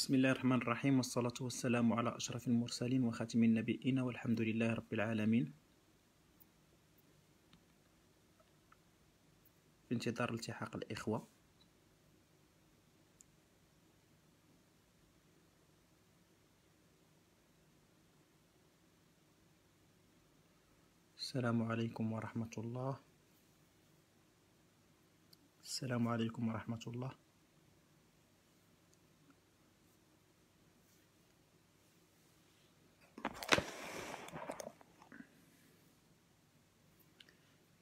بسم الله الرحمن الرحيم والصلاة والسلام على أشرف المرسلين وخاتم النبيين والحمد لله رب العالمين في انتظار التحاق الإخوة السلام عليكم ورحمة الله السلام عليكم ورحمة الله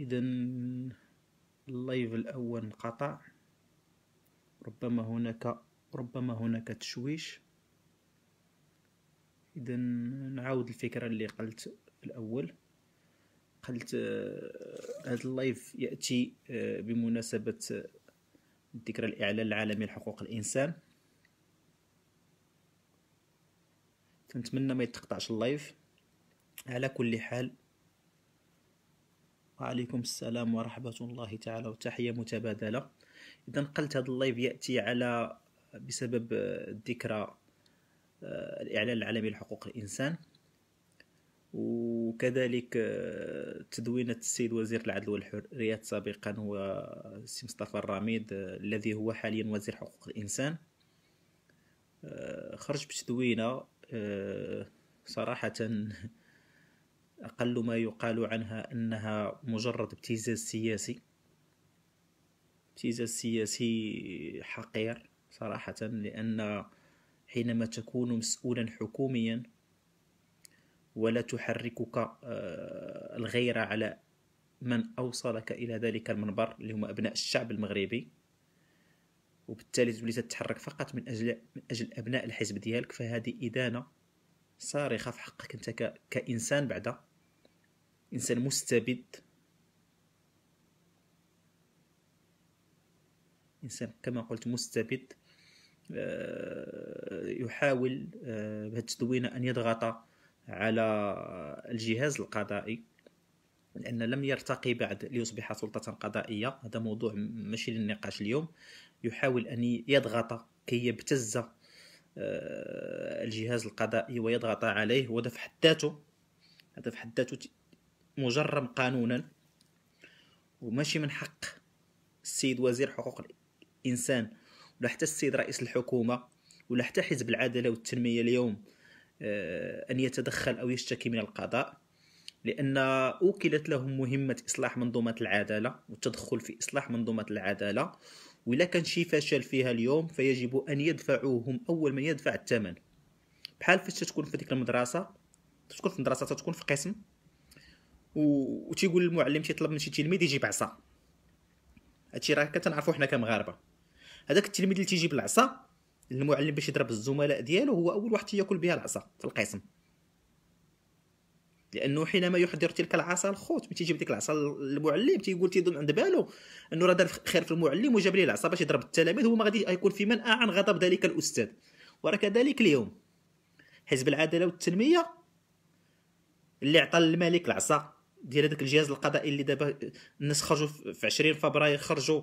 اذا اللايف الاول انقطع ربما هناك ربما هناك تشويش اذا نعاود الفكره اللي قلت في الاول قلت آه، هذا اللايف ياتي آه، بمناسبه آه، ذكرى الاعلان العالمي لحقوق الانسان كنتمنى ما يتقطعش اللايف على كل حال وعليكم السلام ورحمة الله تعالى وتحية متبادلة إذا قلت هذا اللايف يأتي على بسبب ذكرى آه، الإعلان العالمي لحقوق الإنسان وكذلك آه، تدوينة السيد وزير العدل والحريات سابقا هو السي مصطفى الراميد آه، الذي هو حاليا وزير حقوق الإنسان خرج بتدوينة صراحة أقل ما يقال عنها أنها مجرد ابتزاز سياسي ابتزاز سياسي حقير صراحة لأن حينما تكون مسؤولا حكوميا ولا تحركك آه، الغيرة على من أوصلك إلى ذلك المنبر اللي هم أبناء الشعب المغربي وبالتالي تولي تتحرك فقط من أجل من أجل أبناء الحزب ديالك فهذه إدانة صارخة في حقك أنت كإنسان بعدا إنسان مستبد إنسان كما قلت مستبد آه، يحاول آه، بهذه التدوينة أن يضغط على الجهاز القضائي لأن لم يرتقي بعد ليصبح سلطة قضائية هذا موضوع ماشي للنقاش اليوم يحاول أن يضغط كي يبتز آه، الجهاز القضائي ويضغط عليه وهذا في حد ذاته هذا في حد ذاته مجرم قانونا وماشي من حق السيد وزير حقوق الانسان ولا حتى السيد رئيس الحكومه ولا حتى حزب العداله والتنميه اليوم آه، ان يتدخل او يشتكي من القضاء لان اوكلت لهم مهمه اصلاح منظومه العداله والتدخل في اصلاح منظومه العداله ولا كان شي فشل فيها اليوم فيجب ان يدفعوهم اول من يدفع الثمن بحال فاش تكون في ديك المدرسه تكون في المدرسه تكون في قسم وتيقول المعلم تيطلب من شي تلميذ يجيب عصا هادشي راه كتنعرفو حنا كمغاربه هذاك التلميذ اللي تيجيب العصا المعلم باش يضرب الزملاء ديالو هو اول واحد تياكل بها العصا في القسم لانه حينما يحضر تلك العصا الخوت ملي تيجيب ديك العصا المعلم تيقول تيظن عند بالو انه راه دار خير في المعلم وجاب ليه العصا باش يضرب التلاميذ هو ما غادي يكون في منأى عن غضب ذلك الاستاذ وراه كذلك اليوم حزب العداله والتنميه اللي عطى الملك العصا ديال هذاك الجهاز القضائي اللي دابا الناس خرجوا في 20 فبراير خرجوا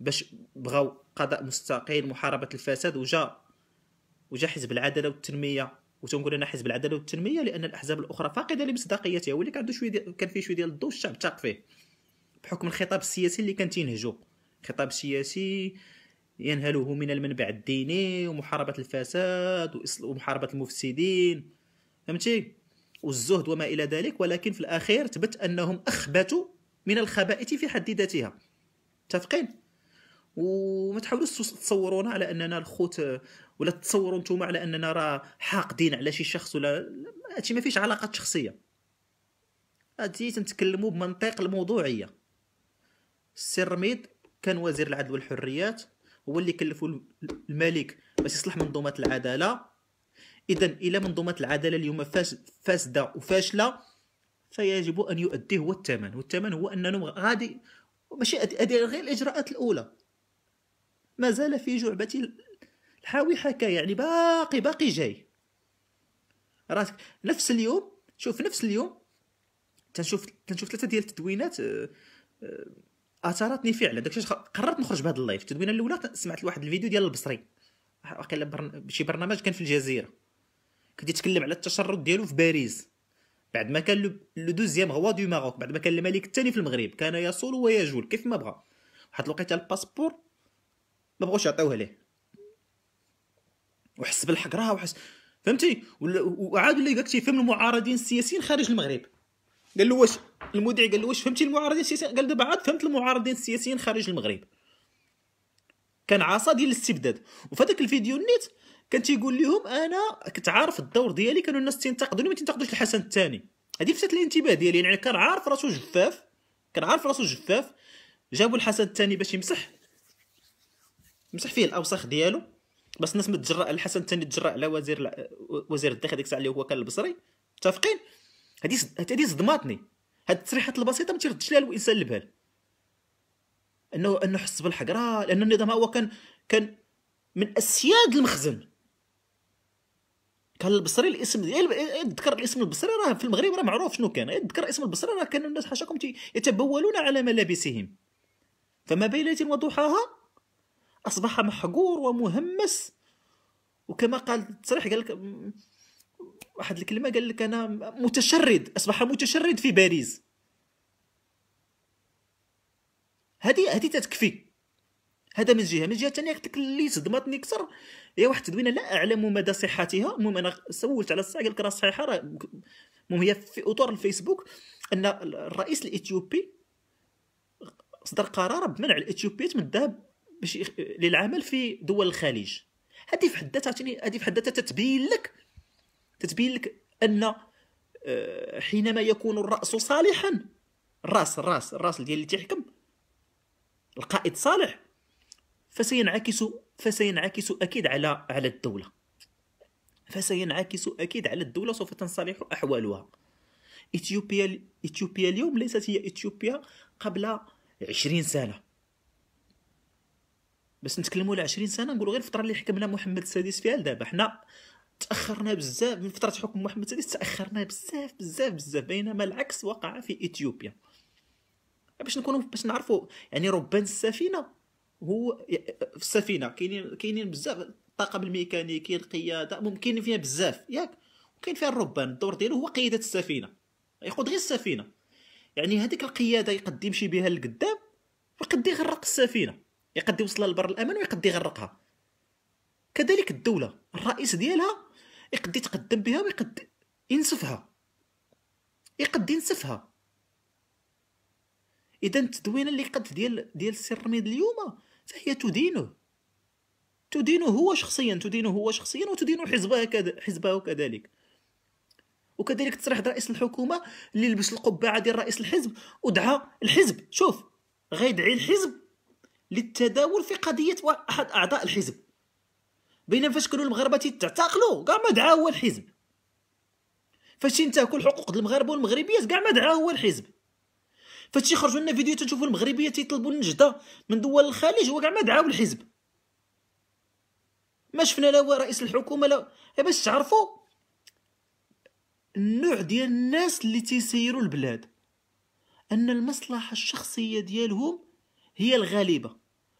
باش بغاو قضاء مستقل محاربه الفساد وجا وجا حزب العداله والتنميه وتنقول انا حزب العداله والتنميه لان الاحزاب الاخرى فاقده لمصداقيتها واللي كان عنده شويه كان فيه شويه ديال الضوء الشعب تاق فيه بحكم الخطاب السياسي اللي كان تينهجو خطاب سياسي ينهله من المنبع الديني ومحاربه الفساد ومحاربه المفسدين فهمتي والزهد وما إلى ذلك ولكن في الأخير تبت أنهم أخبتوا من الخبائث في حد ذاتها تفقين وما تحاولوش تصورونا على اننا الخوت ولا تصوروا نتوما على اننا راه حاقدين على شي شخص ولا هادشي ما فيش علاقات شخصيه هادشي تنتكلموا بمنطق الموضوعيه السرميد كان وزير العدل والحريات هو اللي كلفوا الملك باش يصلح منظومه العداله اذا الى منظومه العداله اليوم فاسده وفاشله فيجب ان يؤدي هو الثمن والثمن هو اننا غادي ماشي هذه غير الاجراءات الاولى ما زال في جعبه الحاوي حكا يعني باقي باقي جاي راسك نفس اليوم شوف نفس اليوم تنشوف تنشوف ثلاثه ديال التدوينات آه، آه، اثرتني فعلا داكشي قررت نخرج بهذا اللايف التدوينه الاولى سمعت لواحد الفيديو ديال البصري واقيلا شي برنامج كان في الجزيره كيتكلم على التشرد ديالو في باريس بعد ما كان لو دوزيام غوا دو ماروك بعد ما كان الملك الثاني في المغرب كان يصول ويجول كيف ما بغى واحد الوقيته الباسبور ما بغوش يعطيوه ليه وحس بالحقره وحس فهمتي وعاد اللي قالك تيفهم المعارضين السياسيين خارج المغرب قال له واش المذيع قال له واش فهمتي المعارضين السياسيين قال دابا عاد فهمت المعارضين السياسيين خارج المغرب كان عصا ديال الاستبداد وفي هذاك الفيديو النت كان تيقول لهم انا كنت عارف الدور ديالي كانوا الناس تنتقدوني ما تنتقدوش الحسن الثاني هذه فتت الانتباه ديالي يعني كان عارف راسو جفاف كان عارف راسو جفاف جابوا الحسن الثاني باش يمسح مسح فيه الاوساخ ديالو بس الناس متجرأ الحسن الثاني تجرأ على وزير وزير الداخل ديك الساعه اللي هو كان البصري متفقين هذه هذه صدماتني هاد التصريحات البسيطه ما تيردش لها الانسان البال انه انه حس بالحق راه لان النظام هو كان كان من اسياد المخزن كان البصري الاسم يذكر الاسم البصري راه في المغرب راه معروف شنو كان يذكر اسم البصري راه كانوا الناس حاشاكم يتبولون على ملابسهم فما بين ليله وضحاها اصبح محقور ومهمس وكما قال التصريح قال لك واحد الكلمه قال لك انا متشرد اصبح متشرد في باريس هذه هذه تتكفي هذا من جهه من جهه ثانيه قلت لك اللي صدمتني اكثر هي واحد التدوينه لا اعلم مدى صحتها المهم انا سولت على الساعه قال لك راه صحيحه راه المهم هي في اطار الفيسبوك ان الرئيس الاثيوبي صدر قرار بمنع الاثيوبيات من الذهاب باش للعمل في دول الخليج هذه في حد ذاتها يعني هذه في حد ذاتها تتبين لك تتبين لك ان آه، حينما يكون الراس صالحا الراس الراس الراس ديال اللي تيحكم القائد صالح فسينعكس فسينعكس اكيد على على الدوله فسينعكس اكيد على الدوله سوف تنصلح احوالها اثيوبيا اثيوبيا اليوم ليست هي اثيوبيا قبل 20 سنه بس نتكلموا على 20 سنه نقولوا غير الفتره اللي حكمنا محمد السادس فيها لدابا حنا تاخرنا بزاف من فتره حكم محمد السادس تاخرنا بزاف بزاف بزاف بينما العكس وقع في اثيوبيا يعني باش نكونوا باش نعرفوا يعني ربان السفينه هو في السفينه كاينين كاينين بزاف الطاقم الميكانيكي القياده ممكن فيها بزاف ياك وكاين فيها الربان الدور ديالو هو قياده السفينه يقود غير السفينه يعني هذيك القياده يقد يمشي بها لقدام ويقد يغرق السفينه يقد يوصلها لبر الامان ويقد يغرقها كذلك الدوله الرئيس ديالها يقد يتقدم بها ويقد ينسفها يقد ينسفها اذا التدوينه اللي قد ديال ديال السير اليوم فهي تدينه تدينه هو شخصيا تدينه هو شخصيا وتدين حزبه حزبه كذلك وكذلك تصريح رئيس الحكومه اللي لبس القبعه ديال رئيس الحزب ودعا الحزب شوف غيدعي الحزب للتداول في قضيه احد اعضاء الحزب بينما فاش كانوا المغاربه تتعتقلوا كاع ما دعا هو الحزب فاش تنتهكوا الحقوق ديال المغاربه والمغربيات كاع ما دعا هو الحزب فهادشي خرجوا لنا فيديو تنشوفوا المغربيه تيطلبوا النجده من دول الخليج هو كاع ما دعاو الحزب ما شفنا لا رئيس الحكومه لا باش تعرفوا النوع ديال الناس اللي تيسيروا البلاد ان المصلحه الشخصيه ديالهم هي الغالبه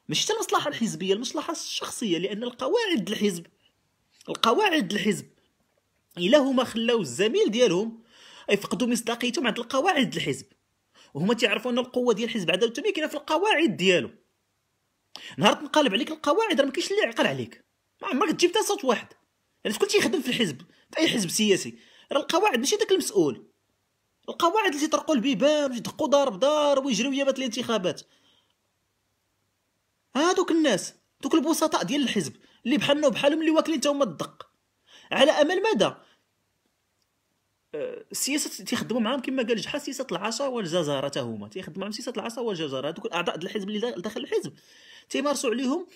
ماشي المصلحه الحزبيه المصلحه الشخصيه لان القواعد الحزب القواعد الحزب الا هما خلاو الزميل ديالهم يفقدوا مصداقيتهم عند القواعد الحزب وهما تيعرفوا ان القوه ديال الحزب عداله هي كاينه في القواعد ديالو نهار تنقلب عليك القواعد راه ما كاينش اللي يعقل عليك ما عمرك تجيب حتى صوت واحد يعني شكون تيخدم في الحزب في اي حزب سياسي راه القواعد ماشي داك المسؤول القواعد اللي تطرقوا البيبان يدقوا دار بدار ويجريو يابات الانتخابات هادوك الناس دوك البسطاء ديال الحزب اللي بحالنا وبحالهم اللي واكلين تا هما الدق على امل ماذا السياسه تيخدموا معاهم كما قال جحا سياسه العصا والجزاره حتى هما تيخدموا معاهم سياسه العصا والجزاره هذوك الاعضاء الحزب اللي داخل الحزب تيمارسوا عليهم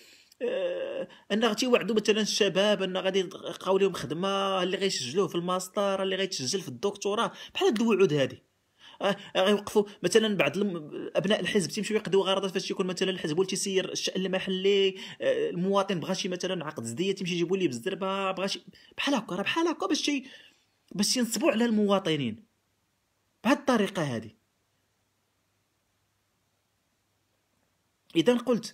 آه، ان تيوعدوا مثلا الشباب ان غادي يلقاو لهم خدمه اللي غيسجلوه في الماستر اللي غيتسجل في الدكتوراه بحال هاد الوعود هذه آه، غيوقفوا آه، مثلا بعض ابناء الحزب تيمشيو يقضيو غرضات فاش يكون مثلا الحزب هو اللي تيسير الشان المحلي المواطن بغا شي مثلا عقد زديه تيمشي يجيبوا ليه بالزربه بغا شي بحال هكا بحال هكا باش باش ينصبوا على المواطنين بهذه الطريقه هذه اذا قلت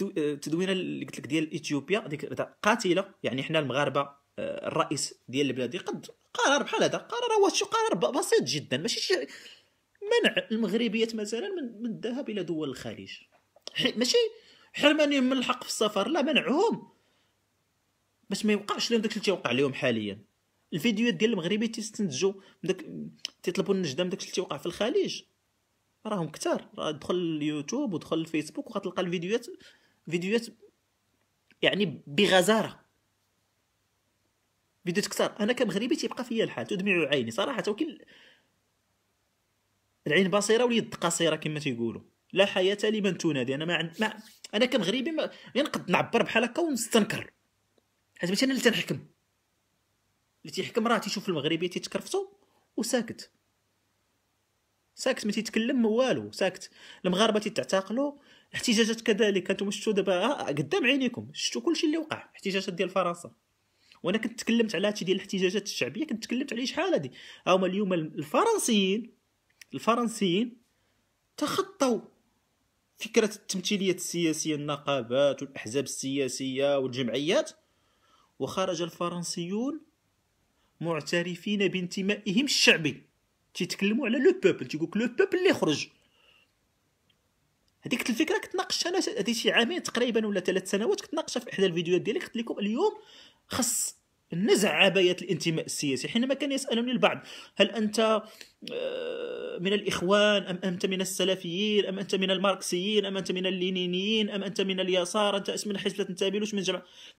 التدوينه اللي قلت لك ديال اثيوبيا ديك قاتله يعني حنا المغاربه آه، الرئيس ديال البلاد قد قرار بحال هذا قرار هو شي قرار بسيط جدا ماشي شي منع المغربيه مثلا من الذهاب الى دول الخليج ماشي حرمانهم من الحق في السفر لا منعهم باش ما يوقعش لهم داك اللي تيوقع لهم حاليا الفيديوهات ديال المغربي تيستنتجوا داك تيطلبوا النجده من داكشي اللي تيوقع في الخليج راهم كثار راه دخل اليوتيوب ودخل الفيسبوك وغتلقى الفيديوهات فيديوهات يعني بغزاره فيديوهات كثار انا كمغربي تيبقى فيا الحال تدمع عيني صراحه وكل العين بصيره واليد قصيره كما تيقولوا لا حياه لمن تنادي انا ما, عند... ما انا كمغربي ما... غير يعني نقد نعبر بحال هكا ونستنكر حيت ماشي انا اللي تنحكم اللي تيحكم راه تيشوف المغربيه تيتكرفتو وساكت ساكت ما تيتكلم ما والو ساكت المغاربه تيتعتقلوا احتجاجات كذلك انتم شفتوا دابا آه، آه، قدام عينيكم شفتوا كلشي اللي وقع احتجاجات ديال فرنسا وانا كنت تكلمت على هادشي ديال الاحتجاجات الشعبيه كنت تكلمت عليه شحال هادي هما اليوم الفرنسيين الفرنسيين تخطوا فكره التمثيليه السياسيه النقابات والاحزاب السياسيه والجمعيات وخرج الفرنسيون معترفين بانتمائهم الشعبي تيتكلموا على لو بوبل تيقولك لو بوبل اللي خرج هذيك الفكره كنت ناقشها انا هذه شي عامين تقريبا ولا ثلاث سنوات كنت ناقشها في احدى الفيديوهات ديالي قلت لكم اليوم خص نزع عباية الانتماء السياسي حينما كان يسألني البعض هل أنت آه، من الإخوان أم أنت من السلفيين أم أنت من الماركسيين أم أنت من اللينينيين أم أنت من اليسار أنت من حزب تنتمي من جماعة